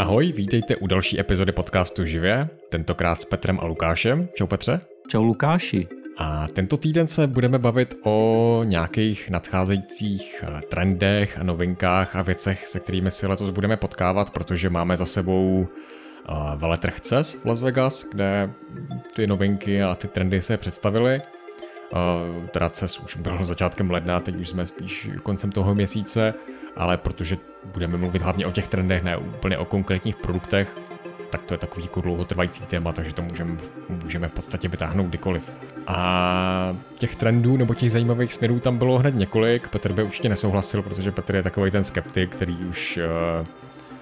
Ahoj, vítejte u další epizody podcastu Živě, tentokrát s Petrem a Lukášem. Čau Petře. Čau Lukáši. A tento týden se budeme bavit o nějakých nadcházejících eh, trendech a novinkách a věcech, se kterými si letos budeme potkávat, protože máme za sebou eh, veletrh CES v Las Vegas, kde ty novinky a ty trendy se představily. Eh, teda CES už byl začátkem ledna, teď už jsme spíš koncem toho měsíce ale protože budeme mluvit hlavně o těch trendech, ne úplně o konkrétních produktech, tak to je takový jako dlouhotrvající téma, takže to můžeme, můžeme v podstatě vytáhnout kdykoliv. A těch trendů nebo těch zajímavých směrů tam bylo hned několik, Petr by určitě nesouhlasil, protože Petr je takový ten skeptik, který už eh,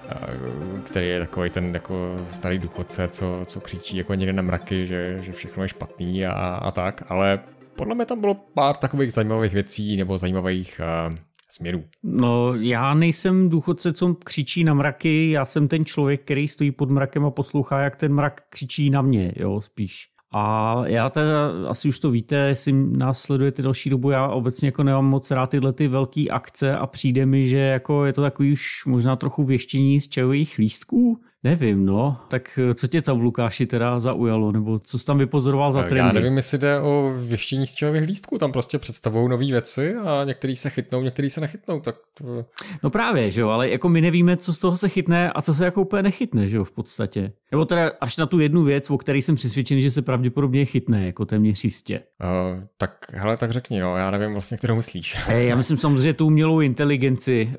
eh, který je takový ten jako starý důchodce, co, co křičí jako někde na mraky, že, že všechno je špatný a, a tak, ale podle mě tam bylo pár takových zajímavých věcí nebo zajímavých uh, směrů. No, já nejsem důchodce, co křičí na mraky, já jsem ten člověk, který stojí pod mrakem a poslouchá, jak ten mrak křičí na mě, jo, spíš. A já teda, asi už to víte, jestli nás sledujete další dobu, já obecně jako nemám moc rád tyhle ty velké akce a přijde mi, že jako je to takový už možná trochu věštění z čajových lístků, Nevím, no. Tak eh, co tě tam, Lukáši, teda zaujalo? Nebo co jsi tam vypozoroval za trendy? Já nevím, jestli jde o věštění z čehových lístků. Tam prostě představují nové věci a některý se chytnou, některý se nechytnou. Tak to... No právě, že jo, ale jako my nevíme, co z toho se chytne a co se jako úplně nechytne, že jo, v podstatě. Nebo teda až na tu jednu věc, o které jsem přesvědčený, že se pravděpodobně chytne, jako téměř jistě. Uh, eh, tak hele, tak řekni, jo, no, já nevím vlastně, kterou myslíš. Eh, já myslím samozřejmě tu umělou inteligenci.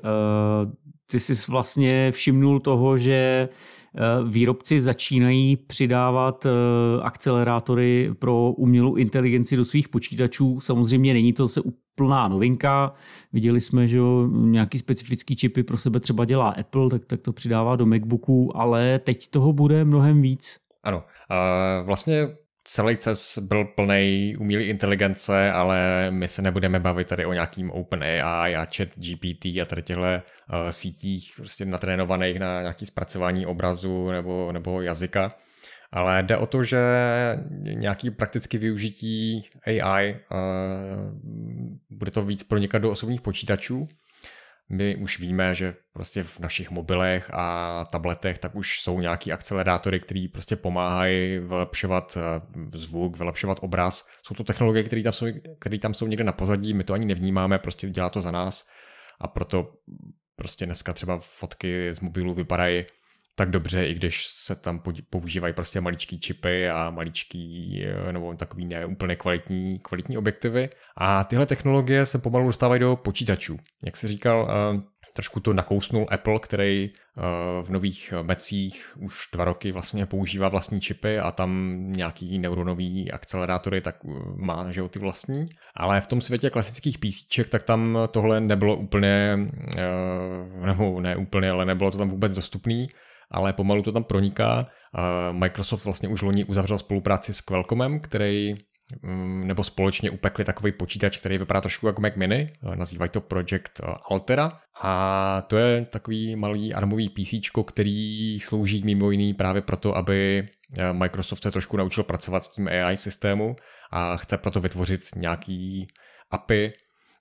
Uh, ty jsi vlastně všimnul toho, že eh, výrobci začínají přidávat eh, akcelerátory pro umělou inteligenci do svých počítačů. Samozřejmě není to zase úplná novinka. Viděli jsme, že nějaký specifický čipy pro sebe třeba dělá Apple, tak, tak to přidává do MacBooku, ale teď toho bude mnohem víc. Ano, a vlastně celý CES byl plný umělé inteligence, ale my se nebudeme bavit tady o nějakým OpenAI a chat GPT a tady těchto uh, sítích prostě natrénovaných na nějaké zpracování obrazu nebo, nebo jazyka. Ale jde o to, že nějaký praktický využití AI uh, eh, bude to víc pronikat do osobních počítačů my už víme, že prostě v našich mobilech a tabletech tak už jsou nějaký akcelerátory, které prostě pomáhají vylepšovat eh, zvuk, vylepšovat obraz. Jsou to technologie, které tam, jsou, které tam jsou někde na pozadí, my to ani nevnímáme, prostě dělá to za nás a proto prostě dneska třeba fotky z mobilu vypadají tak dobře, i když se tam používají prostě maličký čipy a maličký, eh, nebo takový neúplně kvalitní, kvalitní objektivy. A tyhle technologie se pomalu dostávají do počítačů. Jak se říkal, eh, trošku to nakousnul Apple, který eh, v nových mecích už dva roky vlastně používá vlastní čipy a tam nějaký neuronový akcelerátory tak má, že ty vlastní. Ale v tom světě klasických PC, tak tam tohle nebylo úplně, nebo ne úplně, ale nebylo to tam vůbec dostupný ale pomalu to tam proniká. Microsoft vlastně už loni uzavřel spolupráci s Qualcommem, který mm, nebo společně upekli takový počítač, který vypadá trošku jako Mac Mini, nazývají to Project eh, Altera a to je takový malý armový PC, který slouží mimo jiný právě proto, aby eh, Microsoft se trošku naučil pracovat s tím AI v systému a chce proto vytvořit nějaký API,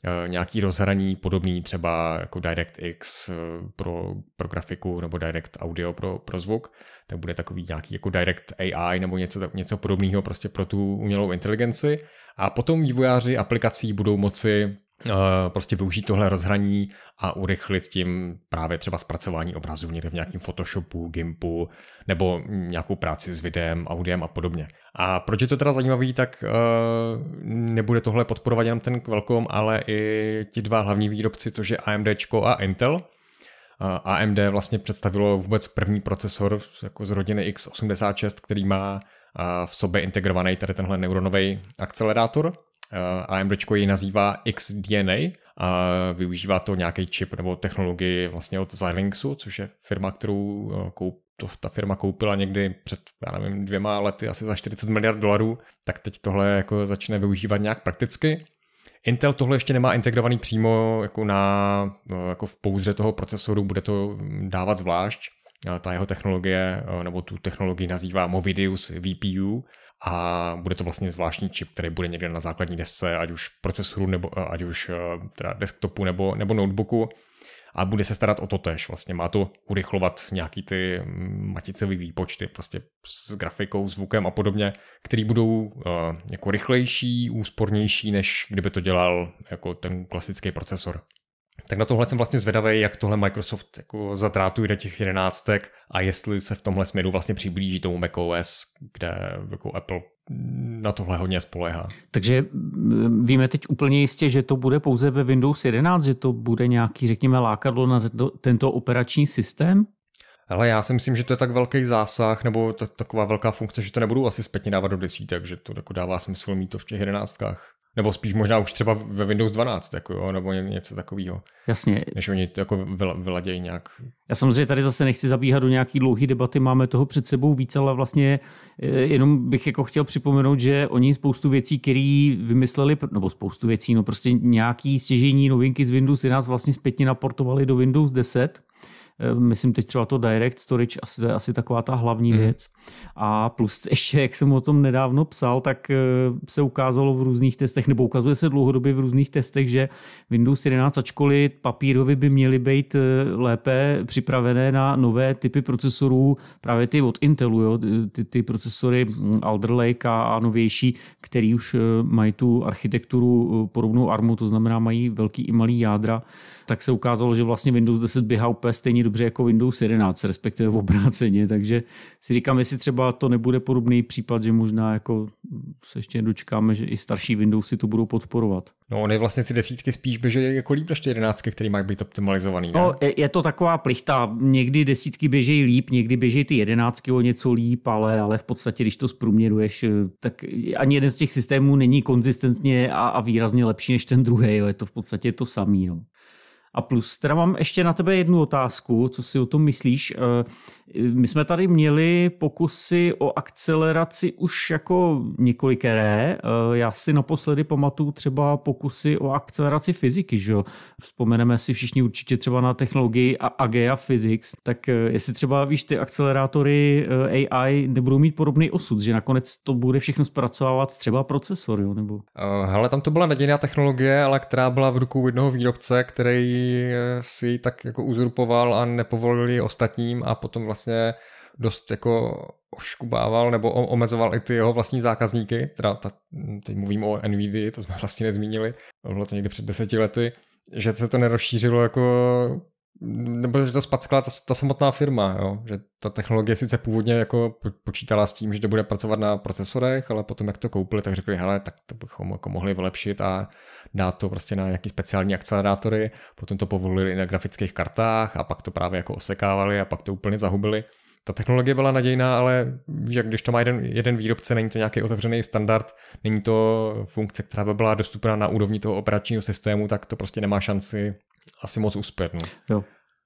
Eh, nějaký rozhraní podobný třeba jako DirectX eh, pro, pro grafiku nebo Direct Audio pro, pro zvuk, tak bude takový nějaký jako Direct AI nebo něco, něco podobného prostě pro tu umělou inteligenci a potom vývojáři aplikací budou moci Eh, prostě využít tohle rozhraní a urychlit s tím právě třeba zpracování obrazů někde v nějakém Photoshopu, Gimpu nebo nějakou práci s videem, audiem a podobně. A proč je to teda zajímavý, tak uh, nebude tohle podporovat jenom ten Qualcomm, ale i ti dva hlavní výrobci, což je AMD a Intel. Uh, eh, AMD vlastně představilo vůbec první procesor jako z rodiny x86, který má uh, v sobě integrovaný tady tenhle neuronový akcelerátor – Eh, AMDčko ji nazývá XDNA a využívá to nějaký chip nebo technologii vlastně od Xilinxu, což je firma, kterou eh, koup, to, ta firma koupila někdy před, já nevím, dvěma lety asi za 40 miliard dolarů, tak teď tohle jako začne využívat nějak prakticky. Intel tohle ještě nemá integrovaný přímo jako, na, eh, jako v pouzdře toho procesoru, bude to hm, dávat zvlášť. Ta jeho technologie, nebo tu technologii nazývá Movidius VPU a bude to vlastně zvláštní čip, který bude někde na základní desce, ať už procesoru, nebo eh, ať už eh, teda desktopu nebo, nebo notebooku a bude se starat o to tež. Vlastně má to urychlovat nějaký ty mm, maticevý výpočty prostě s grafikou, zvukem a podobně, který budou eh, jako rychlejší, úspornější, než kdyby to dělal jako ten klasický procesor tak na tohle jsem vlastně zvědavý, jak tohle Microsoft jako zatrátuje do těch jedenáctek a jestli se v tomhle směru vlastně přiblíží tomu macOS, kde jako Apple na tohle hodně spolehá. Takže mm, víme teď úplně jistě, že to bude pouze ve Windows 11, že to bude nějaký, řekněme, lákadlo na tento, tento operační systém? Ale já si myslím, že to je tak velký zásah, nebo taková velká funkce, že to nebudou asi zpětně dávat do desítek, že to jako dává smysl mít to v těch jedenáctkách. Nebo spíš možná už třeba ve Windows 12, jako jo, nebo něco takového. Jasně. Než oni to jako vyladějí nějak. Já samozřejmě tady zase nechci zabíhat do nějaký dlouhé debaty, máme toho před sebou víc, ale vlastně e, jenom bych jako chtěl připomenout, že oni spoustu věcí, které vymysleli, nebo spoustu věcí, no prostě nějaký stěžení novinky z Windows 11 vlastně zpětně naportovali do Windows 10. E, myslím teď třeba to Direct Storage, asi, to je asi taková ta hlavní mm. věc. A plus ještě, jak jsem o tom nedávno psal, tak eh, se ukázalo v různých testech, nebo ukazuje se dlouhodobě v různých testech, že Windows 11, ačkoliv papírově by měly být eh, lépe připravené na nové typy procesorů, právě ty od Intelu, jo, ty, ty procesory hm, Alder Lake a, a novější, který už eh, mají tu architekturu podobnou armu, to znamená mají velký i malý jádra, tak se ukázalo, že vlastně Windows 10 běhá úplně stejně dobře jako Windows 11, respektive v obráceně, takže si říkám, jestli třeba to nebude podobný případ, že možná jako se ještě dočkáme, že i starší Windowsy to budou podporovat. No oni vlastně ty desítky spíš běží jako líp než ty jedenáctky, které mají být optimalizovaný. Ne? No, je to taková plichta. Někdy desítky běží líp, někdy běží ty jedenáctky o něco líp, ale, ale v podstatě, když to zprůměruješ, eh, tak ani jeden z těch systémů není konzistentně a, a výrazně lepší než ten druhý. Jo. Je to v podstatě to samý. No. A plus, teda mám ještě na tebe jednu otázku, co si o tom myslíš. Eh, my jsme tady měli pokusy o akceleraci už jako několikeré. Eh, já si naposledy pamatuju třeba pokusy o akceleraci fyziky, že jo? Vzpomeneme si všichni určitě třeba na technologii a Agea Physics, tak eh, jestli třeba, víš, ty akcelerátory AI nebudou mít podobný osud, že nakonec to bude všechno zpracovávat třeba procesor, jo? Nebo... Hele, tam to byla nadějná technologie, ale která byla v rukou jednoho výrobce, který si ji tak jako uzurpoval a nepovolili ostatním a potom vlastně dost jako oškubával nebo omezoval i ty jeho vlastní zákazníky, teda ta, teď mluvím o NVIDii, to jsme vlastně nezmínili, bylo to někdy před deseti lety, že se to nerozšířilo jako nebo že to spackla ta, ta samotná firma, jo? že ta technologie sice původně jako počítala s tím, že to bude pracovat na procesorech, ale potom jak to koupili, tak řekli, hele, tak to bychom jako mohli vylepšit a dát to prostě na nějaký speciální akcelerátory, potom to povolili i na grafických kartách a pak to právě jako osekávali a pak to úplně zahubili ta technologie byla nadějná, ale že když to má jeden, jeden výrobce, není to nějaký otevřený standard, není to funkce, která by byla dostupná na úrovni toho operačního systému, tak to prostě nemá šanci asi moc uspět. No. Jo.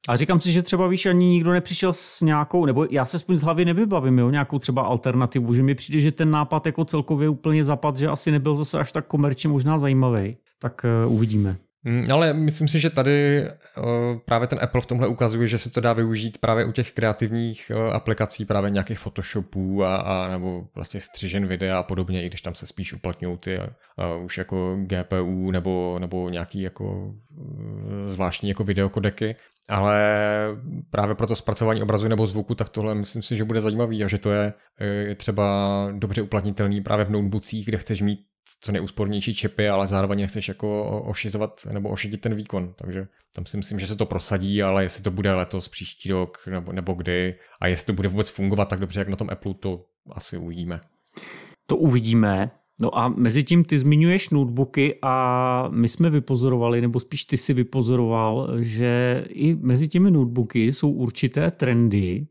A říkám si, že třeba víš, ani nikdo nepřišel s nějakou, nebo já se spíš z hlavy nevybavím, jo, nějakou třeba alternativu, že mi přijde, že ten nápad jako celkově úplně zapad, že asi nebyl zase až tak komerčně možná zajímavý. Tak uh, uvidíme. Mm, ale myslím si, že tady eh, právě ten Apple v tomhle ukazuje, že se to dá využít právě u těch kreativních eh, aplikací, právě nějakých Photoshopů a, a nebo vlastně střižen videa a podobně, i když tam se spíš uplatňují ty a eh, už jako GPU nebo, nebo nějaký jako zvláštní jako videokodeky, ale právě pro to zpracování obrazu nebo zvuku, tak tohle myslím si, že bude zajímavý a že to je třeba dobře uplatnitelný právě v notebookích, kde chceš mít co nejúspornější čipy, ale zároveň nechceš jako ošizovat nebo ošidit ten výkon. Takže tam si myslím, že se to prosadí, ale jestli to bude letos, příští rok nebo, nebo kdy a jestli to bude vůbec fungovat tak dobře, jak na tom Apple, to asi uvidíme. To uvidíme. No a mezi tím ty zmiňuješ notebooky a my jsme vypozorovali, nebo spíš ty si vypozoroval, že i mezi těmi notebooky jsou určité trendy,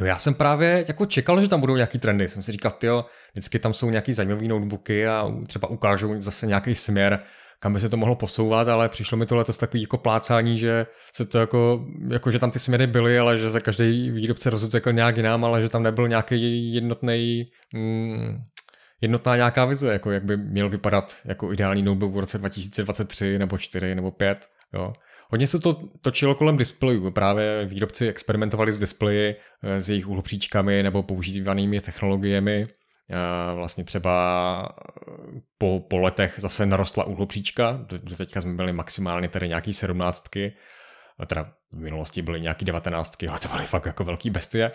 No já jsem právě jako čekal, že tam budou nějaký trendy. Jsem si říkal, jo, vždycky tam jsou nějaký zajímavý notebooky a třeba ukážou zase nějaký směr, kam by se to mohlo posouvat, ale přišlo mi to letos takový jako plácání, že se to jako, jako že tam ty směry byly, ale že za každý výrobce rozhodl jako nějak jinám, ale že tam nebyl nějaký jednotný mm, jednotná nějaká vize, jako jak by měl vypadat jako ideální notebook v roce 2023 nebo 4 nebo 5, jo. Hodně se to točilo kolem displejů. Právě výrobci experimentovali s displeji, eh, s jejich uhlopříčkami nebo používanými technologiemi. Eh, vlastně třeba eh, po, po letech zase narostla uhlopříčka. Do teďka jsme byli maximálně tedy nějaký sedmnáctky. Teda v minulosti byly nějaký devatenáctky, ale to byly fakt jako velký bestie.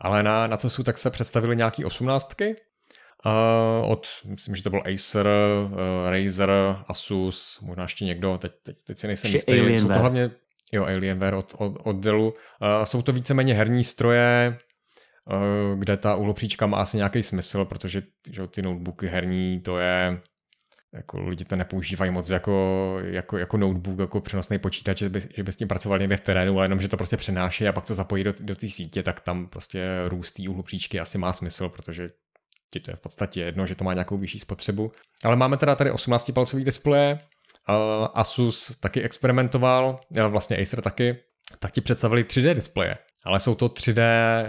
Ale na, na CESu tak se představili nějaký osmnáctky, Uh, od, myslím, že to byl Acer, uh, Razer, Asus, možná ještě někdo, teď, teď, teď si nejsem jistý. Alienware. Jsou to hlavně, jo, Alienware od, od, od Dellu. Uh, jsou to víceméně herní stroje, uh, kde ta úlopříčka má asi nějaký smysl, protože že, ty notebooky herní, to je jako lidi to nepoužívají moc jako, jako, jako notebook, jako přenosný počítač, že by, že by s tím pracovali někde v terénu, ale jenom, že to prostě přenáší a pak to zapojí do, do té sítě, tak tam prostě růst té úhlopříčky asi má smysl, protože ti to je v podstatě jedno, že to má nějakou vyšší spotřebu. Ale máme teda tady 18-palcový displeje, Asus taky experimentoval, vlastně Acer taky, tak ti představili 3D displeje. Ale jsou to 3D, eh,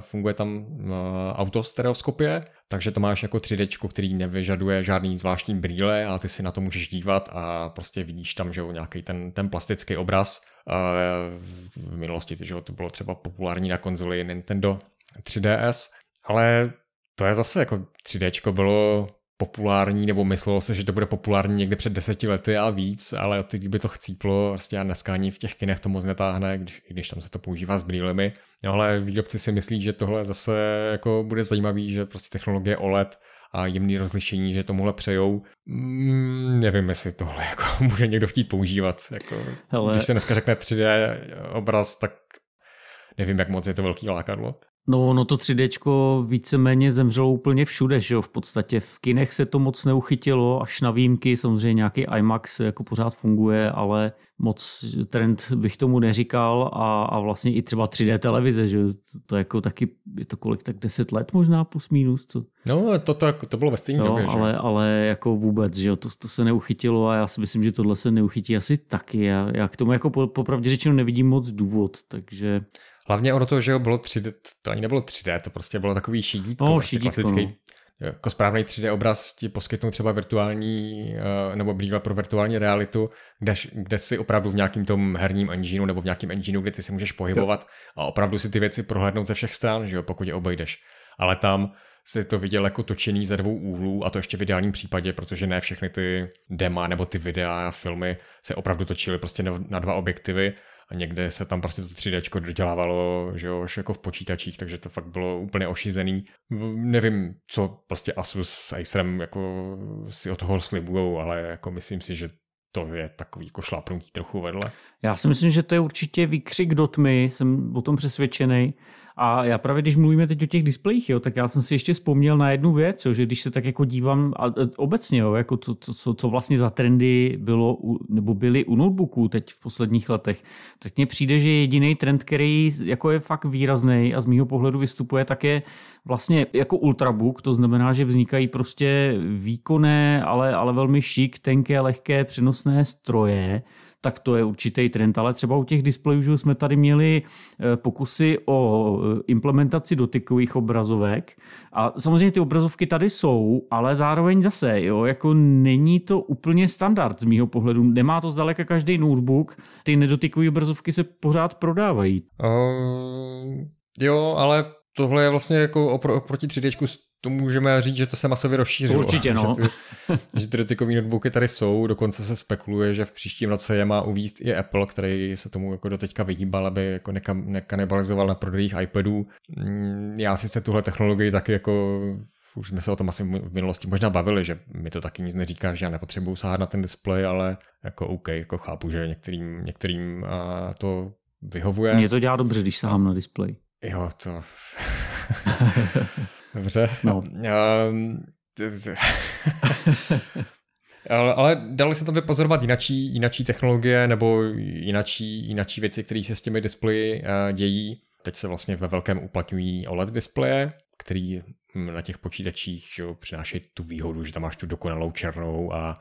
funguje tam eh, autostereoskopie, takže to máš jako 3D, který nevyžaduje žádný zvláštní brýle a ty si na to můžeš dívat a prostě vidíš tam, že nějaký ten, ten plastický obraz. Eh, v minulosti, že to bylo třeba populární na konzoli Nintendo 3DS, ale to je zase jako 3D bylo populární, nebo myslelo se, že to bude populární někde před deseti lety a víc, ale od kdyby to chcíplo, prostě já dneska ani v těch kinech to moc netáhne, když, když tam se to používá s brýlemi. No ale výrobci si myslí, že tohle zase jako bude zajímavý, že prostě technologie OLED a jemný rozlišení, že tomuhle přejou. Mm, nevím, jestli tohle jako může někdo chtít používat. Jako, Hele. Když se dneska řekne 3D obraz, tak nevím, jak moc je to velký lákadlo. No, no to 3Dčko víceméně zemřelo úplně všude, že jo, v podstatě. V kinech se to moc neuchytilo, až na výjimky, samozřejmě nějaký IMAX jako pořád funguje, ale moc trend bych tomu neříkal a, a vlastně i třeba 3D televize, že to jako taky, je to kolik, tak 10 let možná plus minus. No, to. No, to, to, to bylo ve stejné době, že? ale, ale jako vůbec, že jo, to, to se neuchytilo a já si myslím, že tohle se neuchytí asi taky. Já, já k tomu jako po, popravdě řečeno nevidím moc důvod, takže... Hlavně ono to, že jo, bylo 3D, to ani nebylo 3D, to prostě bylo takový šídítko, no, prostě šídítko, klasický. No. Jako správný 3D obraz ti poskytnou třeba virtuální, eh, nebo brýle pro virtuální realitu, kde, kde si opravdu v nějakým tom herním engineu nebo v nějakém engineu, kde ty si můžeš pohybovat jo. a opravdu si ty věci prohlédnout ze všech stran, že jo, pokud je obejdeš. Ale tam si to viděl jako točený ze dvou úhlů a to ještě v ideálním případě, protože ne všechny ty dema nebo ty videa a filmy se opravdu točily prostě na dva objektivy a někde se tam prostě to 3D dodělávalo, že jo, jako v počítačích, takže to fakt bylo úplně ošizený. Nevím, co prostě Asus s Acerem jako si od toho slibujou, ale jako myslím si, že to je takový jako šlápnutí trochu vedle. Já si myslím, že to je určitě výkřik do tmy, jsem o tom přesvědčený. A já právě, když mluvíme teď o těch displejích, jo, tak já jsem si ještě vzpomněl na jednu věc, jo, že když se tak jako dívám a, a e, obecně, jo, jako co, co, co vlastně za trendy bylo u, nebo byly u notebooků teď v posledních letech, tak mně přijde, že jediný trend, který jako je fakt výrazný a z mého pohledu vystupuje, tak je vlastně jako ultrabook, to znamená, že vznikají prostě výkonné, ale, ale velmi šik, tenké, lehké, přenosné stroje, tak to je určitý trend. Ale třeba u těch displejů jsme tady měli eh, pokusy o eh, implementaci dotykových obrazovek. A samozřejmě ty obrazovky tady jsou, ale zároveň zase, jo, jako není to úplně standard z mýho pohledu. Nemá to zdaleka každý notebook, ty nedotykové obrazovky se pořád prodávají. Um, jo, ale tohle je vlastně jako opr- oproti 3 to můžeme říct, že to se masově rozšířilo. určitě, no. že, ty, že ty notebooky tady jsou, dokonce se spekuluje, že v příštím roce je má uvíst i Apple, který se tomu jako doteďka vyhýbal, aby jako nekam, nekanibalizoval na prodejích iPadů. Mm, já si se tuhle technologii taky jako už jsme se o tom asi v minulosti možná bavili, že mi to taky nic neříká, že já nepotřebuju sáhat na ten displej, ale jako OK, jako chápu, že některým, některým to vyhovuje. Mně to dělá dobře, když sahám na displej. Jo, to... Dobře. No. Ehm, ale dali se tam vypozorovat jinačí, jinačí technologie nebo jinačí, jinačí věci, které se s těmi displeji eh, dějí. Teď se vlastně ve velkém uplatňují OLED displeje, který hm, na těch počítačích že, přináší tu výhodu, že tam máš tu dokonalou černou a,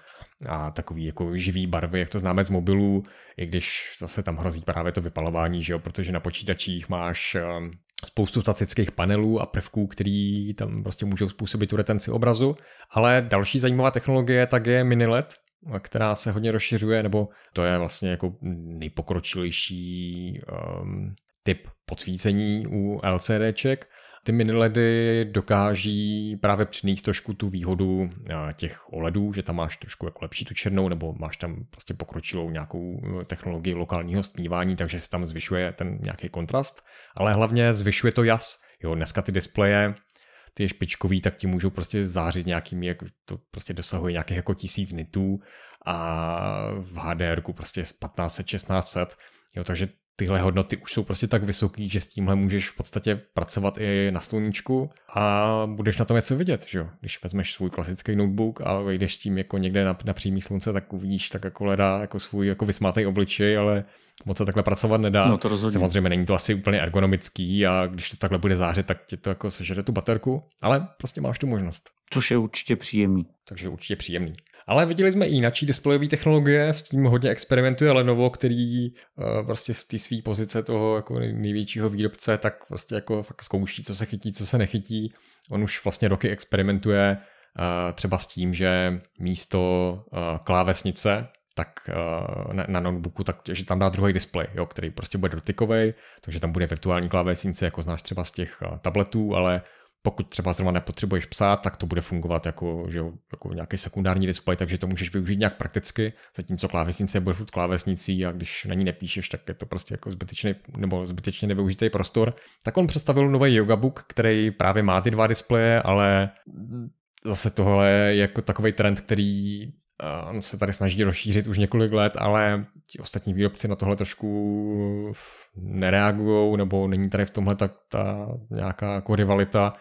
a takový jako živý barvy, jak to známe z mobilů, i když zase tam hrozí právě to vypalování, že jo, protože na počítačích máš ehm, spoustu statických panelů a prvků, který tam prostě můžou způsobit tu retenci obrazu. Ale další zajímavá technologie tak je minilet, která se hodně rozšiřuje, nebo to je vlastně jako nejpokročilejší um, typ potvícení u LCDček ty miniledy dokáží právě přinést trošku tu výhodu eh, těch OLEDů, že tam máš trošku jako lepší tu černou, nebo máš tam prostě pokročilou nějakou eh, technologii lokálního stmívání, takže se tam zvyšuje ten nějaký kontrast, ale hlavně zvyšuje to jas. Jo, dneska ty displeje, ty špičkový, tak ti můžou prostě zářit nějakými, jako to prostě dosahuje nějakých jako tisíc nitů a v HDR prostě z 15 1600, jo, takže tyhle hodnoty už jsou prostě tak vysoký, že s tímhle můžeš v podstatě pracovat i na sluníčku a budeš na tom něco vidět, že jo? Když vezmeš svůj klasický notebook a vejdeš s tím jako někde na, na přímý slunce, tak uvidíš tak jako leda, jako svůj jako vysmátej obličej, ale moc se takhle pracovat nedá. No to rozhodně. Samozřejmě není to asi úplně ergonomický a když to takhle bude zářit, tak ti to jako sežere tu baterku, ale prostě máš tu možnost. Což je určitě příjemný. Takže určitě příjemný. Ale viděli jsme i jinačí displejové technologie, s tím hodně experimentuje Lenovo, který eh, prostě z té své pozice toho jako největšího výrobce, tak prostě jako fakt zkouší, co se chytí, co se nechytí. On už vlastně roky experimentuje eh, třeba s tím, že místo eh, klávesnice, tak na, na notebooku, tak, že tam dá druhý displej, jo, který prostě bude dotykový, takže tam bude virtuální klávesnice, jako znáš třeba z těch tabletů, ale pokud třeba zrovna nepotřebuješ psát, tak to bude fungovat jako, že jako nějaký sekundární displej, takže to můžeš využít nějak prakticky, zatímco klávesnice bude furt klávesnicí a když na ní nepíšeš, tak je to prostě jako zbytečný nebo zbytečně nevyužitý prostor. Tak on představil nový yogabook, který právě má ty dva displeje, ale zase tohle je jako takový trend, který eh, on se tady snaží rozšířit už několik let, ale ti ostatní výrobci na tohle trošku nereagují, nebo není tady v tomhle ta, ta nějaká jako rivalita,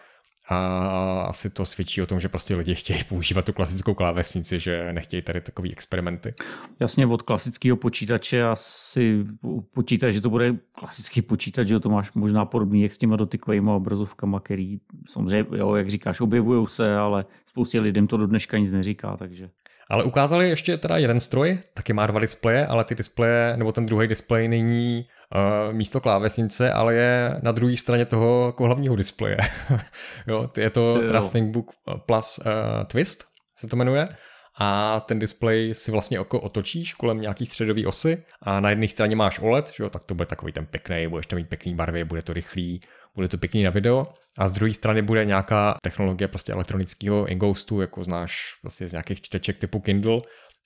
a asi to svědčí o tom, že prostě lidi chtějí používat tu klasickou klávesnici, že nechtějí tady takové experimenty. Jasně, od klasického počítače asi počítač, že to bude klasický počítač, že to máš možná podobný jak s těma dotykovými obrazovkama, který samozřejmě, jo, jak říkáš, objevují se, ale spoustě lidem to do dneška nic neříká, takže... Ale ukázali ještě teda jeden stroj, taky má dva displeje, ale ty displeje, nebo ten druhý displej není Eh, místo klávesnice, ale je na druhé straně toho jako hlavního displeje. jo, je to jo. Book Plus uh, Twist, se to jmenuje a ten displej si vlastně oko otočíš kolem nějaký středové osy a na jedné straně máš OLED, že jo, tak to bude takový ten pěkný, budeš tam mít pěkný barvy, bude to rychlý, bude to pěkný na video a z druhé strany bude nějaká technologie prostě elektronického ingoustu, jako znáš vlastně z nějakých čteček typu Kindle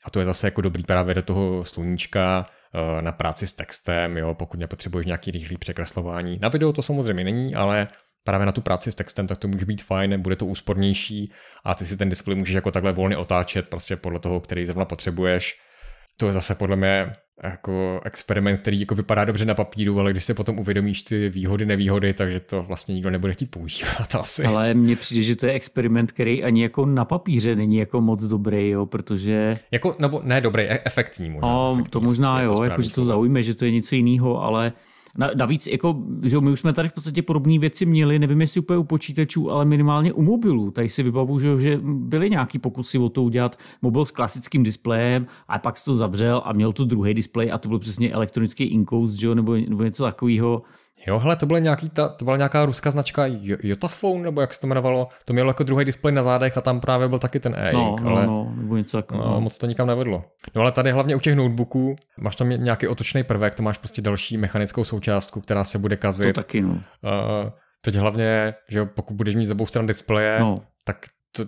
a to je zase jako dobrý právě do toho sluníčka, Eh, na práci s textem, jo, pokud nepotřebuješ nějaký rychlý překreslování. Na video to samozřejmě není, ale právě na tu práci s textem, tak to může být fajn, bude to úspornější a ty si ten displej můžeš jako takhle volně otáčet prostě podle toho, který zrovna potřebuješ to je zase podle mě jako experiment, který jako vypadá dobře na papíru, ale když se potom uvědomíš ty výhody, nevýhody, takže to vlastně nikdo nebude chtít používat asi. Ale mně přijde, že to je experiment, který ani jako na papíře není jako moc dobrý, jo, protože... Jako, nebo ne dobrý, e- efektní možná. No, efektní, to možná, jo, to jako, že to zaujme, že to je něco jiného, ale Navíc, jako, že my už jsme tady v podstatě podobné věci měli, nevím jestli úplně u počítačů, ale minimálně u mobilů. Tady si vybavu, že, že byly nějaký pokusy o to udělat mobil s klasickým displejem a pak se to zavřel a měl to druhý displej a to byl přesně elektronický inkoust, nebo, nebo něco takového. Jo, hele, to byla, nějaký ta, to byla nějaká ruská značka Jotafone, nebo jak se to jmenovalo, to mělo jako druhý displej na zádech a tam právě byl taky ten e no, no, ale no, nebo něco jako, no, no. moc to nikam nevedlo. No ale tady hlavně u těch notebooků máš tam nějaký otočný prvek, to máš prostě další mechanickou součástku, která se bude kazit. To taky, no. Uh, teď hlavně, že pokud budeš mít z obou stran displeje, no. tak to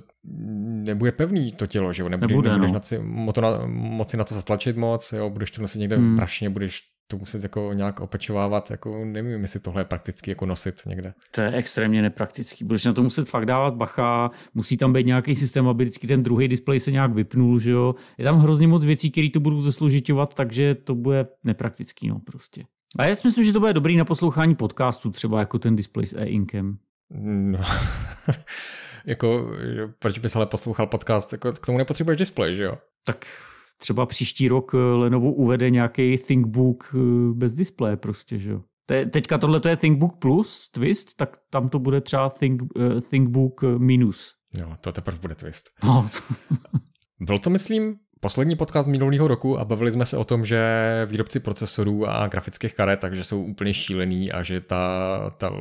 nebude pevný to tělo, že jo? Nebude, nebude, nebudeš no. na, moto na, moci na to zatlačit moc, jo? budeš to nosit někde hmm. v prašně, budeš to muset jako nějak opečovávat, jako nevím, jestli tohle je prakticky jako nosit někde. To je extrémně nepraktický, budeš na to muset fakt dávat bacha, musí tam být nějaký systém, aby vždycky ten druhý displej se nějak vypnul, že jo. Je tam hrozně moc věcí, které to budou zesložitovat, takže to bude nepraktický, no prostě. A já si myslím, že to bude dobrý na poslouchání podcastu, třeba jako ten displej s e-inkem. No. jako, proč bys ale poslouchal podcast, jako, k tomu nepotřebuješ display, že jo? Tak třeba příští rok eh, Lenovo uvede nějaký ThinkBook eh, bez displeje prostě, že jo? Te, teďka tohle je ThinkBook Plus, Twist, tak tam to bude třeba Think, uh, ThinkBook Minus. Jo, to teprve bude Twist. No. Bylo to, myslím, Poslední podcast minulého roku a bavili jsme se o tom, že výrobci procesorů a grafických karet takže jsou úplně šílený a že ta, ta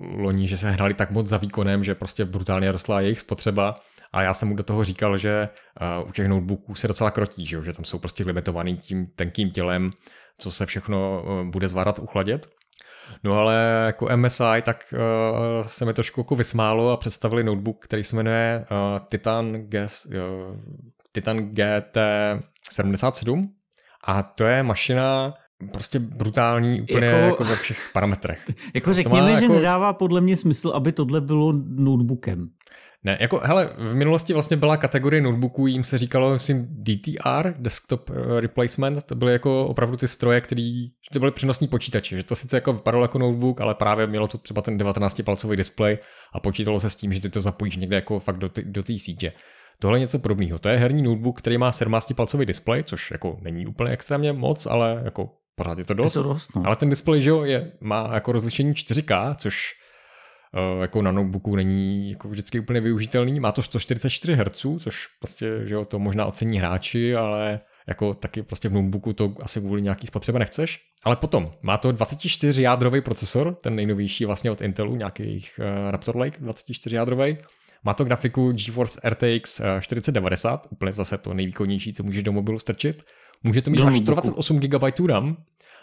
loni, že se hrali tak moc za výkonem, že prostě brutálně rostla jejich spotřeba a já jsem mu do toho říkal, že eh, u těch notebooků se docela krotí, že, tam jsou prostě limitovaný tím tenkým tělem, co se všechno eh, bude zvárat uchladit. No ale jako MSI, tak uh, se mi trošku jako vysmálo a představili notebook, který se jmenuje uh, Titan Gas, Titan GT77 a to je mašina prostě brutální úplně jako, jako ve všech parametrech. Jako řekněme, jako... že nedává podle mě smysl, aby tohle bylo notebookem. Ne, jako hele, v minulosti vlastně byla kategorie notebooků, jim se říkalo, myslím, DTR, Desktop eh, Replacement, to byly jako opravdu ty stroje, který, že to byly přenosní počítače, že to sice jako vypadalo jako notebook, ale právě mělo to třeba ten 19-palcový displej a počítalo se s tím, že ty to zapojíš někde jako fakt do, do té sítě. Tohle je něco podobného. To je herní notebook, který má 17-palcový displej, což jako není úplně extrémně moc, ale jako pořád je to dost. Je to dost no. Ale ten displej, že jo, je, má jako rozlišení 4K, což uh, jako na notebooku není jako vždycky úplně využitelný. Má to 144 Hz, což prostě, že jo, to možná ocení hráči, ale jako taky prostě v notebooku to asi kvůli nějaký spotřeba nechceš. Ale potom, má to 24 jádrový procesor, ten nejnovější vlastně od Intelu, nějakých uh, Raptor Lake 24 jádrový. Má to grafiku GeForce RTX 4090, eh, úplně zase to nejvýkonnější, co můžeš do mobilu strčit. Může to mít až 128 GB RAM,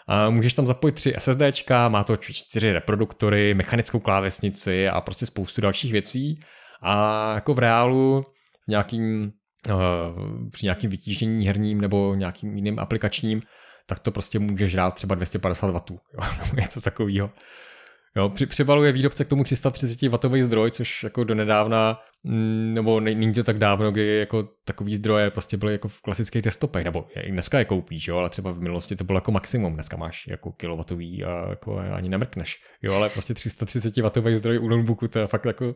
a můžeš tam zapojit tři SSDčka, má to čtyři reproduktory, mechanickou klávesnici a prostě spoustu dalších věcí. A jako v reálu v nějakým, eh, při nějakým vytížení herním nebo nějakým jiným aplikačním, tak to prostě můžeš hrát třeba 250 W, jo, něco takového. Jo, při, přibaluje výrobce k tomu 330 W zdroj, což jako do nedávna, mm, nebo není to tak dávno, kdy jako takový zdroje prostě byly jako v klasických desktopech, nebo dneska je koupíš, jo, ale třeba v minulosti to bylo jako maximum, dneska máš jako kilowatový a jako ani nemrkneš, jo, ale prostě 330 W zdroj u notebooku, to je fakt jako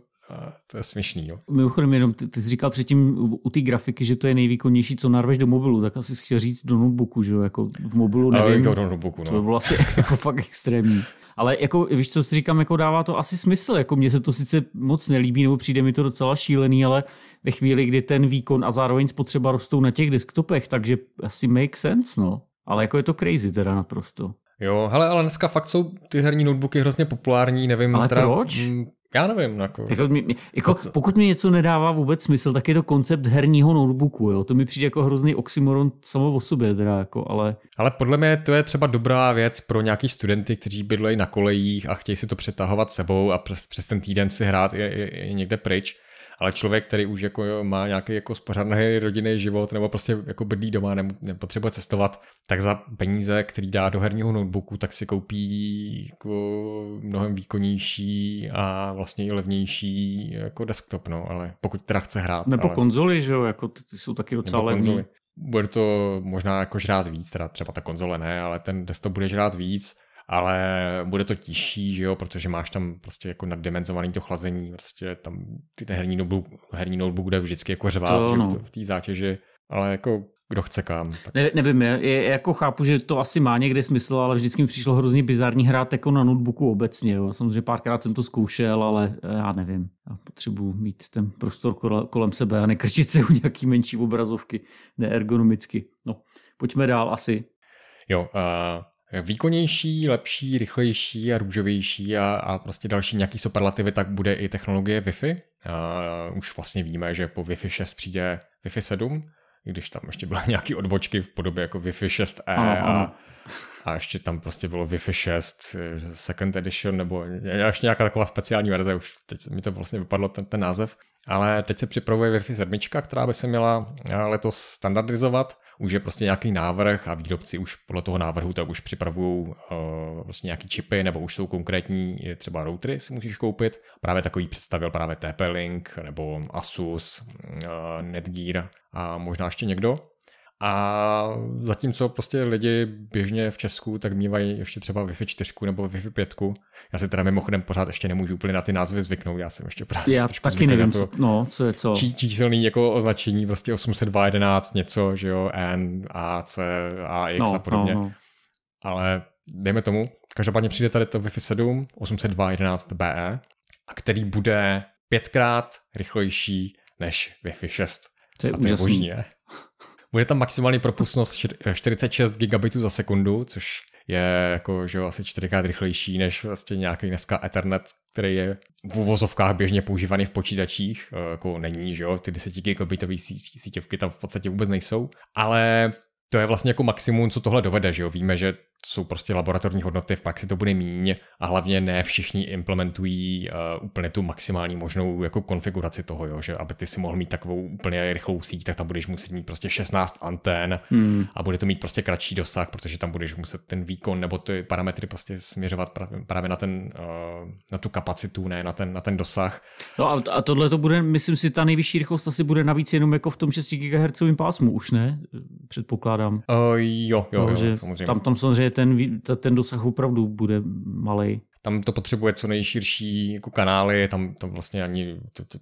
to je směšný, jo. Mimochodem, jenom ty, ty jsi říkal předtím u té grafiky, že to je nejvýkonnější, co narveš do mobilu, tak asi chtěl říct do notebooku, že jo, jako v mobilu nevím. A, jako do notebooku, no. To bylo asi jako fakt extrémní. Ale jako, víš, co si říkám, jako dává to asi smysl, jako mně se to sice moc nelíbí, nebo přijde mi to docela šílený, ale ve chvíli, kdy ten výkon a zároveň spotřeba rostou na těch desktopech, takže asi make sense, no. Ale jako je to crazy teda naprosto. Jo, hele, ale dneska fakt jsou ty herní notebooky hrozně populární, nevím. Ale teda, proč? M, mm, já nevím. Jako, jako, mě, jako to, pokud mi něco nedává vůbec smysl, tak je to koncept herního notebooku, jo. To mi přijde jako hrozný oxymoron samo o sobě, teda jako, ale... Ale podle mě to je třeba dobrá věc pro nějaký studenty, kteří bydlejí na kolejích a chtějí si to přetahovat sebou a přes, přes ten týden si hrát je, je, je někde pryč ale člověk, který už jako má nějaký jako spořádný rodinný život nebo prostě jako bydlí doma, nepotřebuje cestovat, tak za peníze, který dá do herního notebooku, tak si koupí jako mnohem výkonnější a vlastně i levnější jako desktop, no, ale pokud teda chce hrát. Nebo ale... konzoli, že jo, jako ty jsou taky docela levní. Konzoli. Bude to možná jako žrát víc, teda třeba ta konzole ne, ale ten desktop bude žrát víc, ale bude to těžší, že jo, protože máš tam prostě jako naddimenzovaný to chlazení, prostě tam ty herní notebook, herní notebook bude vždycky jako řvát to, no. v, té zátěži, ale jako kdo chce kam. Tak... Ne, nevím, je, jako chápu, že to asi má někde smysl, ale vždycky mi přišlo hrozně bizarní hrát jako na notebooku obecně. Jo. Samozřejmě párkrát jsem to zkoušel, ale eh, já nevím. Já potřebuji mít ten prostor kolem sebe a nekrčit se u nějaký menší obrazovky neergonomicky. No, pojďme dál asi. Jo, uh, výkonnější, lepší, rychlejší a růžovější a, a prostě další nějaký superlativy, tak bude i technologie Wi-Fi. A už vlastně víme, že po Wi-Fi 6 přijde Wi-Fi 7, když tam ještě byly nějaké odbočky v podobě jako Wi-Fi 6e a, a, a ještě tam prostě bylo Wi-Fi 6 eh, Second Edition nebo ještě nějaká taková speciální verze, už teď mi to vlastně vypadlo ten, ten název ale teď se připravuje Wi-Fi 7, která by se měla eh, letos standardizovat. Už je prostě nějaký návrh a výrobci už podle toho návrhu tak už připravují uh, vlastně nějaký čipy nebo už jsou konkrétní třeba routery si můžeš koupit. Právě takový představil právě TP-Link nebo Asus, uh, Netgear a možná ještě někdo. A zatímco prostě lidi běžně v Česku tak mývají ještě třeba Wi-Fi 4 nebo Wi-Fi 5. Já si teda mimochodem pořád ještě nemůžu úplně na ty názvy zvyknout, já jsem ještě pořád Já taky nevím, to, no, co je co. Čí, číselný jako označení, prostě 802.11 něco, že jo, N, A, C, A, X no, a podobně. No, no. Ale dejme tomu, každopádně přijde tady to Wi-Fi 7, 802.11be, a který bude pětkrát rychlejší než Wi-Fi 6. To je a to je úžasný. boží, bude tam maximální propustnost 46 eh, gigabitů za sekundu, což je jako, že jo, asi čtyřikrát rychlejší než vlastně nějaký dneska Ethernet, který je v uvozovkách běžně používaný v počítačích, eh, jako není, že jo, ty 10 gigabitové sítěvky tam v podstatě vůbec nejsou, ale to je vlastně jako maximum, co tohle dovede, že jo, víme, že jsou prostě laboratorní hodnoty, v praxi to bude míň a hlavně ne všichni implementují uh, úplně tu maximální možnou jako konfiguraci toho, jo, že aby ty si mohl mít takovou úplně rychlou síť, tak tam budeš muset mít prostě 16 antén hmm. a bude to mít prostě kratší dosah, protože tam budeš muset ten výkon nebo ty parametry prostě směřovat právě na, ten, uh, na tu kapacitu, ne na ten, na ten dosah. No a, a tohle to bude, myslím si, ta nejvyšší rychlost asi bude navíc jenom jako v tom 6 GHz pásmu, už ne? Předpokládám. Uh, jo, jo, no, jo, samozřejmě. Tam, tam samozřejmě ten, ten dosah opravdu bude malý. Tam to potřebuje co nejširší jako kanály, tam, tam vlastně ani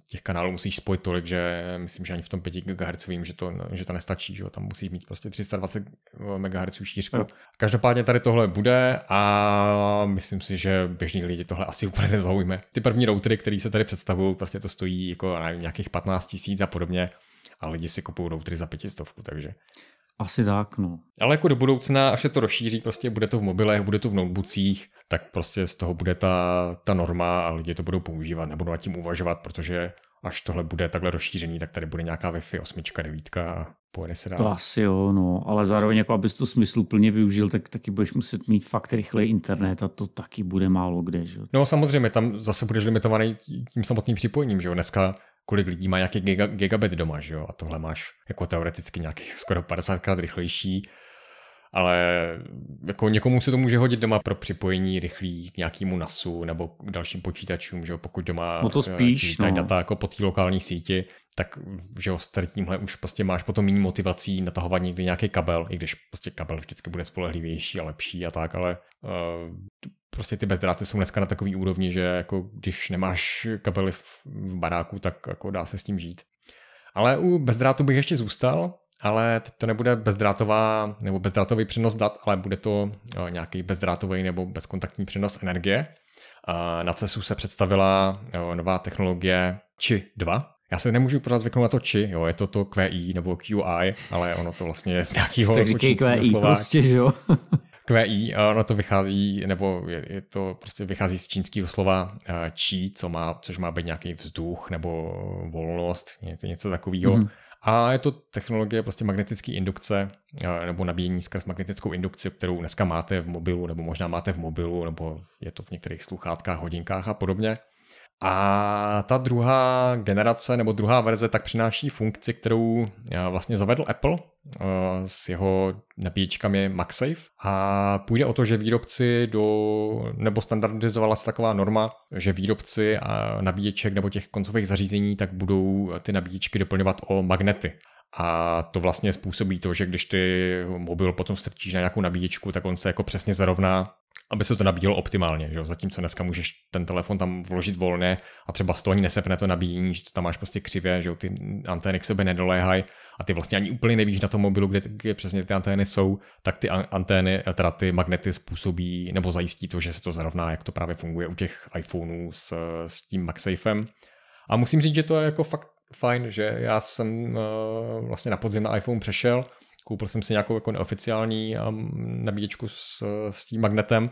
těch kanálů musíš spojit tolik, že myslím, že ani v tom 5 GHz vím, že to, že to nestačí, že tam musíš mít prostě 320 MHz šířku. No. Každopádně tady tohle bude a myslím si, že běžní lidi tohle asi úplně nezaujme. Ty první routery, které se tady představují, prostě to stojí jako nevím, nějakých 15 tisíc a podobně a lidi si kupují routery za pětistovku, takže... Asi tak, no. Ale jako do budoucna, až se to rozšíří, prostě bude to v mobilech, bude to v notebookích, tak prostě z toho bude ta, ta norma a lidi to budou používat, nebudou nad tím uvažovat, protože až tohle bude takhle rozšířený, tak tady bude nějaká Wi-Fi 8, 9 a pojede se dál. To asi jo, no, ale zároveň jako abys to smysluplně využil, tak taky budeš muset mít fakt rychlej internet a to taky bude málo kde, že? No samozřejmě, tam zase budeš limitovaný tím samotným připojením, že jo, dneska kolik lidí má nějaký giga, gigabit doma, že jo? A tohle máš jako teoreticky nějakých skoro 50krát rychlejší ale jako někomu se to může hodit doma pro připojení rychlý k nějakému NASu nebo k dalším počítačům, že pokud doma no to eh, spíš, no. data jako po té lokální síti, tak že s tímhle už prostě máš potom méně motivací natahovat někdy nějaký kabel, i když prostě kabel vždycky bude spolehlivější a lepší a tak, ale uh, prostě ty bezdráty jsou dneska na takový úrovni, že jako když nemáš kabely v, v baráku, tak jako dá se s tím žít. Ale u bezdrátu bych ještě zůstal, ale teď to nebude bezdrátová nebo bezdrátový přenos dat, ale bude to eh, nějaký bezdrátový nebo bezkontaktní přenos energie. Eh, na CESu se představila eh, nová technologie Qi2. Já se nemůžu pořád zvyknout na to Qi, jo, je to to QI nebo QI, ale ono to vlastně je z nějakého tak říkej prostě, že jo? QI, ono to vychází, nebo je, je to prostě vychází z čínského slova čí, co má, což má být nějaký vzduch nebo volnost, něco, něco takového. hmm a je to technologie prostě magnetické indukce eh, nebo nabíjení skrz magnetickou indukci, kterou dneska máte v mobilu nebo možná máte v mobilu nebo je to v některých sluchátkách, hodinkách a podobně. A ta druhá generace nebo druhá verze tak přináší funkci, kterou eh, vlastně zavedl Apple eh, s jeho nabíječkami MagSafe a půjde o to, že výrobci do, nebo standardizovala se taková norma, že výrobci a nabíječek nebo těch koncových zařízení tak budou ty nabíječky doplňovat o magnety. A to vlastně způsobí to, že když ty mobil potom strčíš na nějakou nabíječku, tak on se jako přesně zarovná, aby se to nabíjelo optimálně. Že? Zatímco dneska můžeš ten telefon tam vložit volně a třeba z toho ani nesepne to nabíjení, že to tam máš prostě křivě, že ty antény k sobě nedoléhají a ty vlastně ani úplně nevíš na tom mobilu, kde, kde přesně ty antény jsou, tak ty antény, teda ty magnety způsobí nebo zajistí to, že se to zarovná, jak to právě funguje u těch iPhoneů s, s tím MagSafem. A musím říct, že to je jako fakt fajn, že já jsem eh, vlastně na podzim na iPhone přešel, koupil jsem si nějakou jako neoficiální eh, nabíječku s, s tím magnetem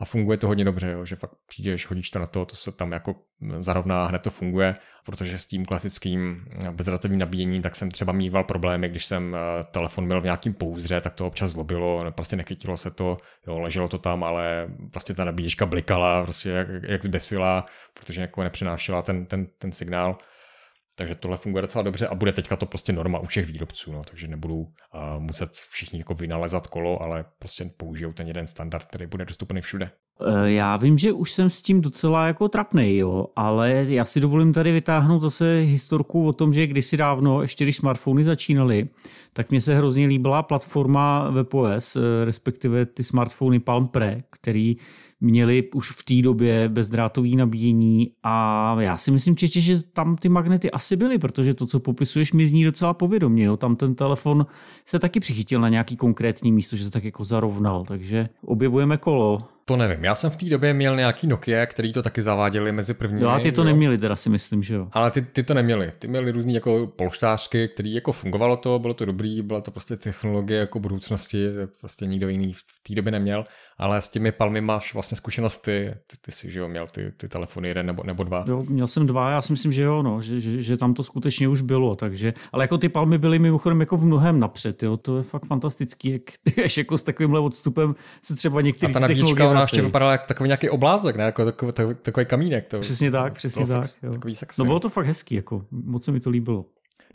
a funguje to hodně dobře, jo, že fakt přijdeš, hodíš to na to, to se tam jako zarovná, hned to funguje, protože s tím klasickým eh, bezdratovým nabíjením tak jsem třeba mýval problémy, když jsem telefon měl v nějakým pouzře, tak to občas zlobilo, prostě nechytilo se to, jo, leželo to tam, ale prostě ta nabíječka blikala, prostě jak, jak zbesila, protože jako nepřinášela ten, ten, ten signál takže tohle funguje docela dobře a bude teďka to prostě norma u všech výrobců, no, takže nebudou uh, muset všichni jako vynalezat kolo, ale prostě použijou ten jeden standard, který bude dostupný všude. Eh, já vím, že už jsem s tím docela jako trapnej, jo, ale já si dovolím tady vytáhnout zase historku o tom, že kdysi dávno, ještě když smartfony začínaly, tak mně se hrozně líbila platforma WebOS, eh, respektive ty smartfony Palm Pre, který měli už v té době bezdrátové nabíjení a já si myslím čeště, že tam ty magnety asi byly, protože to, co popisuješ, mi zní docela povědomě. Jo? Tam ten telefon se taky přichytil na nějaký konkrétní místo, že se tak jako zarovnal, takže objevujeme kolo. To nevím. Já jsem v té době měl nějaký Nokia, který to taky zaváděli mezi prvními. Ale a ty to jo. neměli teda si myslím, že jo. Ale ty, ty to neměli. Ty měli různé jako polštářky, který jako fungovalo to, bylo to dobrý, byla to prostě technologie jako budoucnosti, prostě nikdo jiný v té době neměl ale s těmi palmy máš vlastně zkušenosti, ty, ty, jsi, že jo, měl ty, ty telefony jeden nebo, nebo dva. Jo, měl jsem dva, já si myslím, že jo, no, že, že, že tam to skutečně už bylo, takže, ale jako ty palmy byly mimochodem jako v mnohem napřed, jo, to je fakt fantastický, jak, až jako s takovýmhle odstupem se třeba některý A ta nabíčka, ona ještě vypadala jako takový nějaký oblázek, ne, jako takový, takový, kamínek. To, přesně tak, přesně tak. Fakt, jo. Takový sexy. No bylo to fakt hezký, jako, moc se mi to líbilo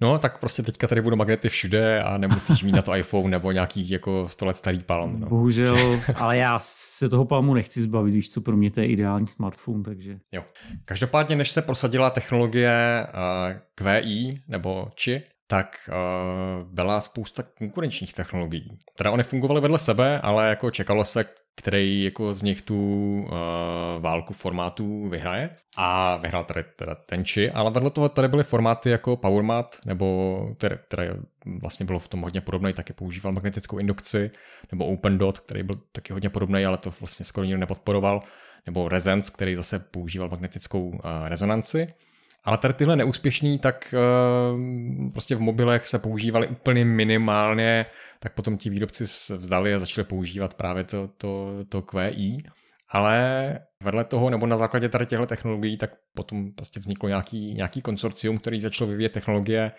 no tak prostě teďka tady budou magnety všude a nemusíš mít na to iPhone nebo nějaký jako 100 let starý palm. No. Bohužel, ale já se toho palmu nechci zbavit, víš co, pro mě to je ideální smartphone, takže. Jo. Každopádně, než se prosadila technologie uh, eh, QI e nebo či, tak uh, byla spousta konkurenčních technologií. Teda one fungovaly vedle sebe, ale jako čekalo se, který jako z nich tu uh, válku formátů vyhraje a vyhrál tady teda Tenchi, ale vedle toho tady byly formáty jako PowerMat, nebo které, které vlastně bylo v tom hodně podobné, taky používal magnetickou indukci, nebo OpenDot, který byl taky hodně podobný, ale to vlastně skoro nikdo nepodporoval, nebo Resens, který zase používal magnetickou uh, rezonanci. Ale tady tyhle neúspěšní, tak uh, prostě v mobilech se používaly úplně minimálně, tak potom ti výrobci se vzdali a začali používat právě to, to, to QI. E Ale vedle toho, nebo na základě tady těchto technologií, tak potom prostě vzniklo nějaký, nějaký konsorcium, který začalo vyvíjet technologie,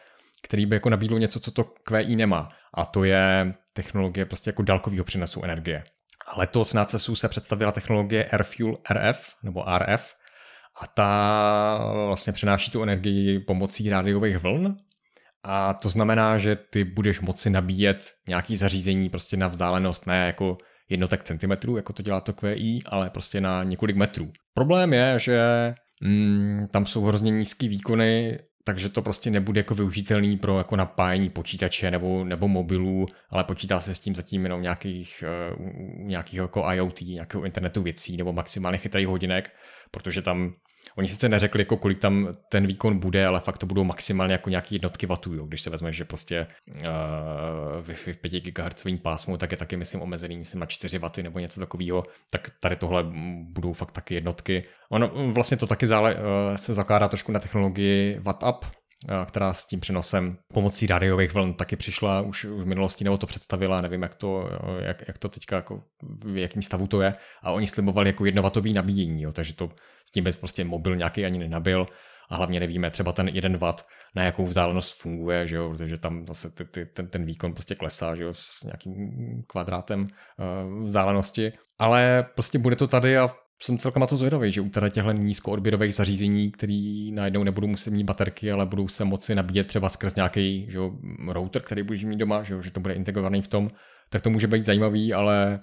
který by jako nabídlo něco, co to QI e nemá. A to je technologie prostě jako dálkového přenosu energie. A letos na CESu se představila technologie Airfuel RF, nebo RF, a ta vlastně přenáší tu energii pomocí rádiových vln a to znamená, že ty budeš moci nabíjet nějaký zařízení prostě na vzdálenost, ne jako jednotek centimetrů, jako to dělá to QI, e ale prostě na několik metrů. Problém je, že mm, tam jsou hrozně nízké výkony takže to prostě nebude jako využitelný pro jako napájení počítače nebo, nebo mobilů, ale počítá se s tím zatím jenom nějakých, eh, uh, nějakých jako IoT, nějakého internetu věcí nebo maximálně chytrých hodinek, protože tam Oni sice neřekli, jako kolik tam ten výkon bude, ale fakt to budou maximálně jako nějaký jednotky vatů, jo. když se vezme, že prostě uh, eh, Wi-Fi v 5 GHz pásmu, tak je taky, myslím, omezený myslím na 4 W nebo něco takového, tak tady tohle budou fakt taky jednotky. Ono mm, vlastně to taky zále, uh, se zakládá trošku na technologii Watt Up, která s tím přenosem pomocí rádiových vln taky přišla už v minulosti, nebo to představila, nevím, jak to, jak, jak to teďka, jako, v jakém stavu to je. A oni slibovali jako jednovatový nabíjení, jo, takže to s tím bez prostě mobil nějaký ani nenabil a hlavně nevíme třeba ten 1 watt na jakou vzdálenost funguje, že jo, protože tam zase ty, ty, ten, ten výkon prostě klesá, že jo, s nějakým kvadrátem uh, vzdálenosti, ale prostě bude to tady a jsem celkem na to zvědavý, že u teda těchto nízkoodběrových zařízení, který najednou nebudou muset mít baterky, ale budou se moci nabíjet třeba skrz nějaký že jo, router, který budeš mít doma, že, jo, že to bude integrovaný v tom, tak to může být zajímavý, ale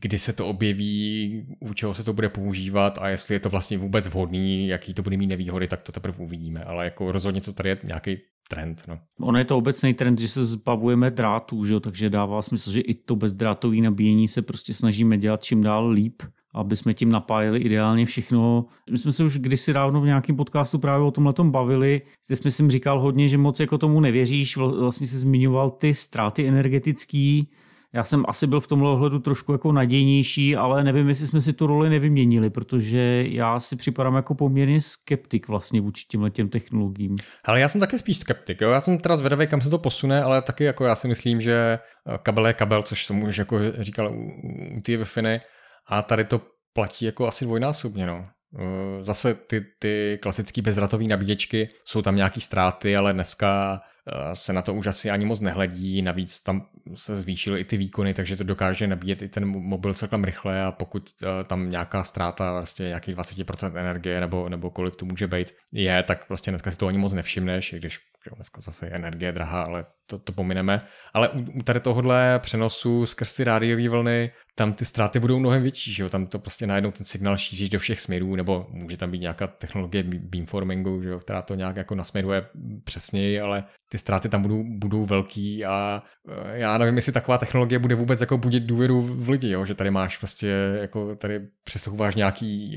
kdy se to objeví, u čeho se to bude používat a jestli je to vlastně vůbec vhodný, jaký to bude mít nevýhody, tak to teprve uvidíme. Ale jako rozhodně to tady je nějaký trend. No. Ono je to obecný trend, že se zbavujeme drátů, že jo? takže dává smysl, že i to bezdrátové nabíjení se prostě snažíme dělat čím dál líp aby jsme tím napájili ideálně všechno. My jsme se už kdysi dávno v nějakém podcastu právě o tomhle bavili. Ty jsme si říkal hodně, že moc jako tomu nevěříš, vlastně se zmiňoval ty ztráty energetický. Já jsem asi byl v tomhle ohledu trošku jako nadějnější, ale nevím, jestli jsme si tu roli nevyměnili, protože já si připadám jako poměrně skeptik vlastně vůči těmhle těm technologiím. Ale já jsem taky spíš skeptik, jo? já jsem teda zvedavý, kam se to posune, ale taky jako já si myslím, že eh, kabel je kabel, což jsem už jako říkal u, u té Wi-Fi, a tady to platí jako asi dvojnásobně, no. Eh, zase ty, ty klasické bezratové nabíječky jsou tam nějaký ztráty, ale dneska eh, se na to už asi ani moc nehledí, navíc tam se zvýšily i ty výkony, takže to dokáže nabíjet i ten mobil celkem rychle a pokud eh, tam nějaká ztráta, vlastně nějaký 20% energie nebo, nebo kolik to může být, je, tak prostě dneska si to ani moc nevšimneš, i když že dneska zase je energie drahá, ale to, to pomineme. Ale u, u tady tohohle přenosu skrz ty rádiové vlny tam ty ztráty budou mnohem větší, že jo? Tam to prostě najednou ten signál šíříš do všech směrů, nebo může tam být nějaká technologie beamformingu, že jo? která to nějak jako nasměruje přesněji, ale ty ztráty tam budou, budou velký a eh, já nevím, jestli taková technologie bude vůbec jako budit důvěru v lidi, jo? že tady máš prostě jako tady přesouváš nějaký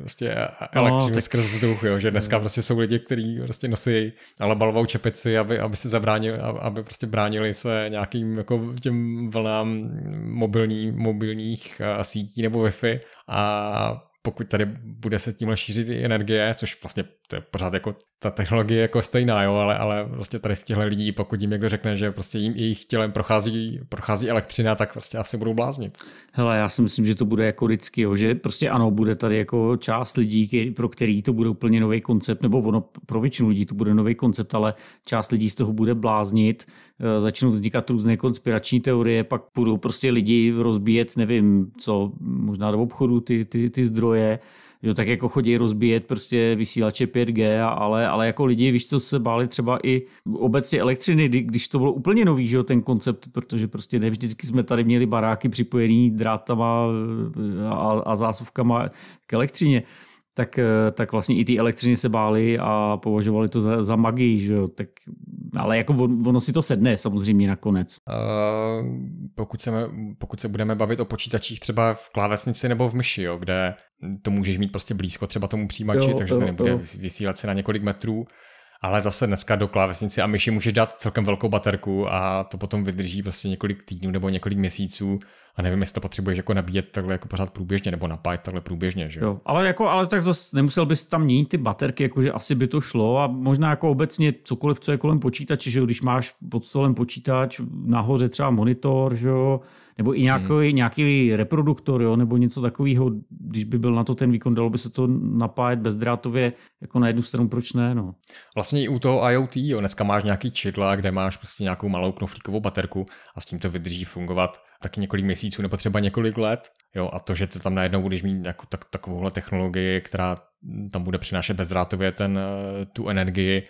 prostě e, e, no, elektřinu no, tak... skrz vzduch, jo? že dneska mm. prostě jsou lidi, kteří prostě nosí ale balvou čepici, aby, aby se zabránili, aby prostě bránili se nějakým jako těm vlnám mobilní, mobilních eh, sítí nebo Wi-Fi a pokud tady bude se tímhle šířit i energie, což vlastně to je pořád jako ta technologie jako stejná, jo, ale, ale vlastně tady v těchto lidí, pokud jim někdo řekne, že prostě jim jejich tělem prochází, prochází elektřina, tak prostě asi budou bláznit. Hele, já si myslím, že to bude jako vždycky, jo, že prostě ano, bude tady jako část lidí, pro který to bude úplně nový koncept, nebo ono pro většinu lidí to bude nový koncept, ale část lidí z toho bude bláznit Eh, začnou vznikat různé konspirační teorie, pak půjdou prostě lidi rozbíjet, nevím co, možná do obchodu ty, ty, ty zdroje, jo, tak jako chodí rozbíjet prostě vysílače 5G, a, ale, ale jako lidi, víš co, se báli třeba i obecně elektřiny, když to bylo úplně nový, že jo, ten koncept, protože prostě ne vždycky jsme tady měli baráky připojený drátama eh, a, a zásuvkama k elektřině tak, eh, tak vlastně i ty elektřiny se báli a považovali to za, za magii, že jo? Tak, ale jako on, ono si to sedne samozřejmě nakonec. Uh, pokud, se, pokud se budeme bavit o počítačích třeba v klávesnici nebo v myši, jo, kde to můžeš mít prostě blízko třeba tomu přijímači, jo, takže jo, to nebude jo. vysílat se na několik metrů, ale zase dneska do klávesnice a myši můžeš dát celkem velkou baterku a to potom vydrží prostě několik týdnů nebo několik měsíců a nevím, jestli to potřebuješ jako nabíjet takhle jako pořád průběžně nebo napájet takhle průběžně, že jo? ale, jako, ale tak zase nemusel bys tam měnit ty baterky, jakože asi by to šlo a možná jako obecně cokoliv, co je kolem počítače, že jo, když máš pod stolem počítač, nahoře třeba monitor, že jo, nebo i nějaký, hmm. nějaký reproduktor, jo, nebo něco takového, když by byl na to ten výkon, dalo by se to napájet bezdrátově, jako na jednu stranu, proč ne, no. Vlastně i u toho IoT, jo, dneska máš nějaký čidla, kde máš prostě nějakou malou knoflíkovou baterku a s tím to vydrží fungovat taky několik měsíců nebo třeba několik let, jo, a to, že ty tam najednou budeš mít jako tak, takovouhle technologii, která tam bude přinášet bezdrátově ten, eh, tu energii,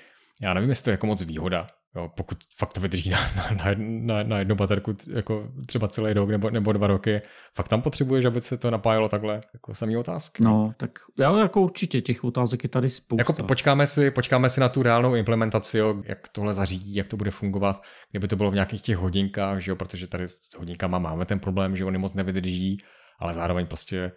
já nevím, jestli to je jako moc výhoda, jo, pokud fakt to vydrží na, na, na, na jednu baterku jako třeba celý rok nebo, nebo dva roky, fakt tam potřebuješ, aby se to napájelo takhle, jako samý otázky. No, tak já jako určitě těch otázek je tady spousta. Jako počkáme si, počkáme si na tu reálnou implementaci, jo, jak tohle zařídí, jak to bude fungovat, kdyby to bylo v nějakých těch hodinkách, že jo, protože tady s hodinkama máme ten problém, že oni moc nevydrží, ale zároveň prostě,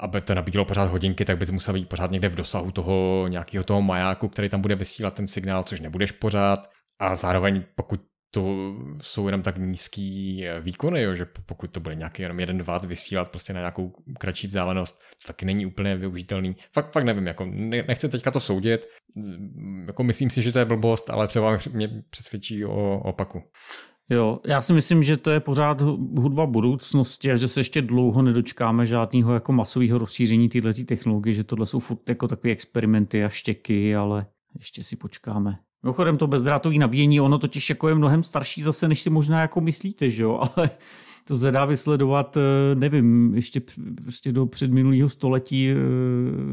aby to nabíjelo pořád hodinky, tak bys musel být pořád někde v dosahu toho nějakého toho majáku, který tam bude vysílat ten signál, což nebudeš pořád. A zároveň pokud to jsou jenom tak nízký eh, výkony, jo, že pokud to bude nějaký jenom jeden W vysílat prostě na nějakou kratší vzdálenost, to taky není úplně využitelný. Fakt, fakt nevím, jako nechci teďka to soudit, mm, jako myslím si, že to je blbost, ale třeba mě přesvědčí o opaku. Jo, já si myslím, že to je pořád hudba budoucnosti a že se ještě dlouho nedočkáme žádného jako masového rozšíření této technologie, že tohle jsou furt jako takové experimenty a štěky, ale ještě si počkáme. Mimochodem to bezdrátové nabíjení, ono totiž jako je mnohem starší zase, než si možná jako myslíte, že jo, ale to se dá vysledovat, eh, nevím, ještě prostě do předminulého století eh,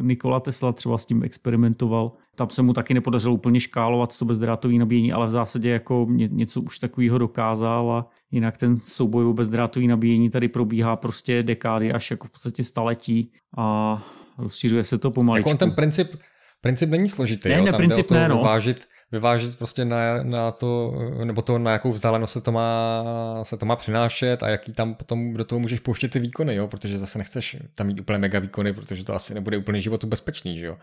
Nikola Tesla třeba s tím experimentoval. Tam se mu taky nepodařilo úplně škálovat to bezdrátové nabíjení, ale v zásadě jako něco už takového dokázal a jinak ten souboj o bezdrátové nabíjení tady probíhá prostě dekády až jako v podstatě staletí a rozšířuje se to pomaličku. Jako on ten princip, princip není složitý, ne, jo? Ne, tam princip jde o to ne, no. vážit, vyvážit prostě na, na to, nebo to, na jakou vzdálenost se to, má, se to má přinášet a jaký tam potom do toho můžeš pouštět ty výkony, jo? protože zase nechceš tam mít úplně mega výkony, protože to asi nebude úplně životu bezpečný, že jo.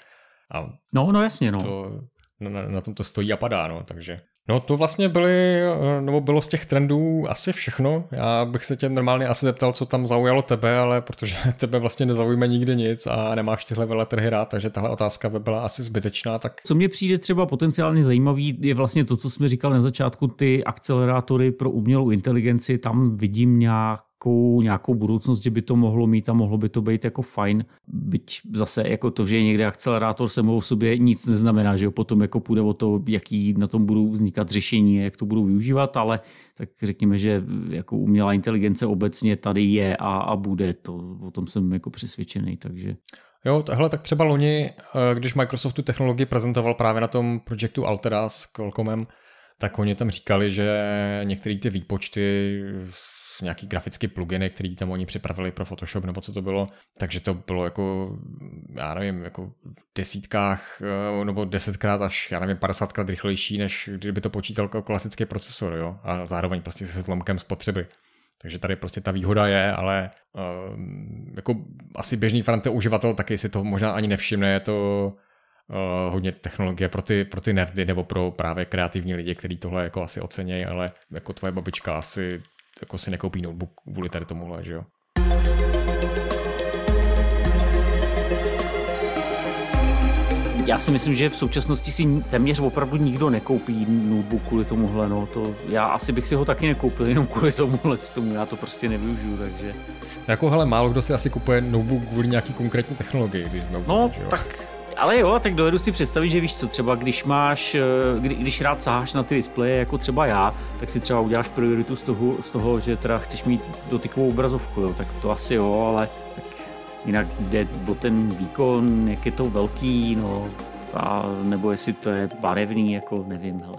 A no, no jasně, no. To, na, no, na, na tom to stojí a padá, no, takže. No to vlastně byly, eh, nebo bylo z těch trendů asi všechno. Já bych se tě normálně asi zeptal, co tam zaujalo tebe, ale protože tebe vlastně nezaujme nikdy nic a nemáš tyhle veletrhy rád, takže tahle otázka by byla asi zbytečná. Tak... Co mě přijde třeba potenciálně zajímavý, je vlastně to, co jsme říkal na začátku, ty akcelerátory pro umělou inteligenci, tam vidím nějak nějakou, nějakou budoucnost, že by to mohlo mít a mohlo by to být jako fajn. Byť zase jako to, že je někde akcelerátor se o sobě nic neznamená, že jo, potom jako půjde o to, jaký na tom budou vznikat řešení, jak to budou využívat, ale tak řekněme, že jako umělá inteligence obecně tady je a, a bude, to o tom jsem jako přesvědčený, takže... Jo, tohle tak třeba loni, eh, když Microsoft tu technologii prezentoval právě na tom projektu Altera s Qualcommem, tak oni tam říkali, že některé ty výpočty nějaký grafický pluginy, který tam oni připravili pro Photoshop nebo co to bylo, takže to bylo jako, já nevím, jako v desítkách eh, nebo desetkrát až, já nevím, padesátkrát rychlejší, než kdyby to počítal jako klasický procesor, jo, a zároveň prostě se zlomkem spotřeby. Takže tady prostě ta výhoda je, ale uh, jako asi běžný frante uživatel taky si to možná ani nevšimne, je to uh, hodně technologie pro ty, pro ty nerdy nebo pro právě kreativní lidi, kteří tohle jako asi ocení, ale jako tvoje babička asi jako si nekoupí notebook kvůli tady tomu, že jo. Já si myslím, že v současnosti si téměř opravdu nikdo nekoupí notebook kvůli tomuhle. No. To, já asi bych si ho taky nekoupil jenom kvůli tomuhle tomu, já to prostě nevyužiju, takže... Jako hele, málo kdo si asi kupuje notebook kvůli nějaký konkrétní technologii, když notebook, No, že jo? tak ale jo, tak dovedu si představit, že víš co, třeba když máš, eh, kdy, když rád saháš na ty displeje, jako třeba já, tak si třeba uděláš prioritu z toho, z toho že teda chceš mít dotykovou obrazovku, jo, tak to asi jo, ale tak jinak jde o ten výkon, jak je to velký, no, a, nebo jestli to je barevný, jako nevím, hele.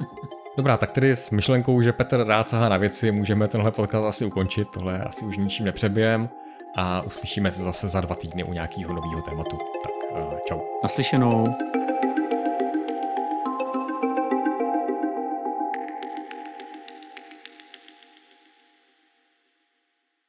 Dobrá, tak tedy s myšlenkou, že Petr rád sahá na věci, můžeme tenhle podcast asi ukončit, tohle asi už ničím nepřebijem a uslyšíme se zase za dva týdny u nějakého nového tématu. Tak. Eh, čau. Naslyšenou.